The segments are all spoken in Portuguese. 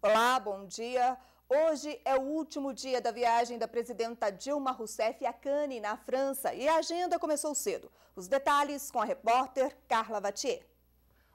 Olá, bom dia. Hoje é o último dia da viagem da presidenta Dilma Rousseff a Cannes, na França, e a agenda começou cedo. Os detalhes com a repórter Carla Vatier.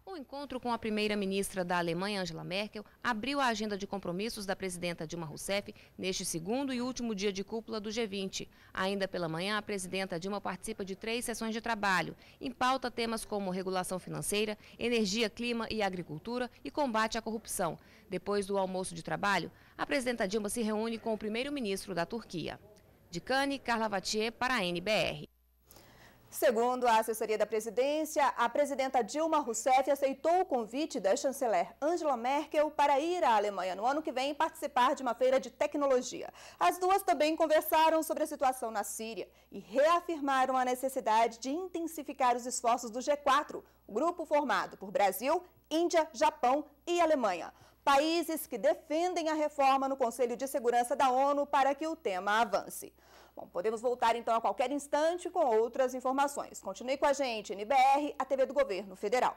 O encontro com a primeira-ministra da Alemanha, Angela Merkel, abriu a agenda de compromissos da presidenta Dilma Rousseff neste segundo e último dia de cúpula do G20. Ainda pela manhã, a presidenta Dilma participa de três sessões de trabalho. Em pauta, temas como regulação financeira, energia, clima e agricultura e combate à corrupção. Depois do almoço de trabalho, a presidenta Dilma se reúne com o primeiro-ministro da Turquia. De Cane, Carla Vatier, para a NBR. Segundo a assessoria da presidência, a presidenta Dilma Rousseff aceitou o convite da chanceler Angela Merkel para ir à Alemanha no ano que vem participar de uma feira de tecnologia. As duas também conversaram sobre a situação na Síria e reafirmaram a necessidade de intensificar os esforços do G4, grupo formado por Brasil, Índia, Japão e Alemanha países que defendem a reforma no Conselho de Segurança da ONU para que o tema avance. Bom, podemos voltar então a qualquer instante com outras informações. Continue com a gente, NBR, a TV do Governo Federal.